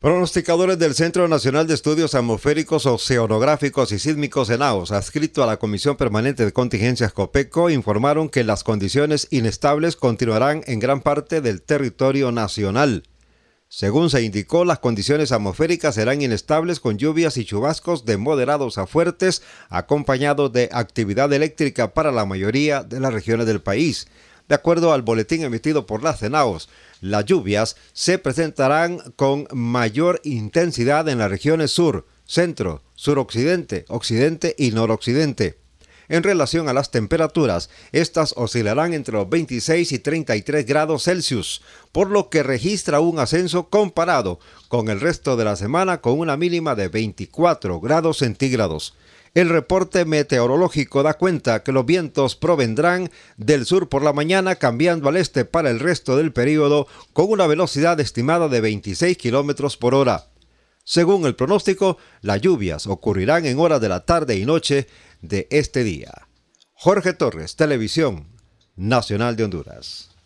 Pronosticadores del Centro Nacional de Estudios Atmosféricos, Oceanográficos y Sísmicos AOS, adscrito a la Comisión Permanente de Contingencias COPECO, informaron que las condiciones inestables continuarán en gran parte del territorio nacional. Según se indicó, las condiciones atmosféricas serán inestables con lluvias y chubascos de moderados a fuertes, acompañados de actividad eléctrica para la mayoría de las regiones del país. De acuerdo al boletín emitido por la CENAOS, las lluvias se presentarán con mayor intensidad en las regiones sur, centro, suroccidente, occidente y noroccidente. En relación a las temperaturas, estas oscilarán entre los 26 y 33 grados Celsius, por lo que registra un ascenso comparado con el resto de la semana con una mínima de 24 grados centígrados. El reporte meteorológico da cuenta que los vientos provendrán del sur por la mañana, cambiando al este para el resto del periodo, con una velocidad estimada de 26 kilómetros por hora. Según el pronóstico, las lluvias ocurrirán en horas de la tarde y noche de este día. Jorge Torres, Televisión Nacional de Honduras.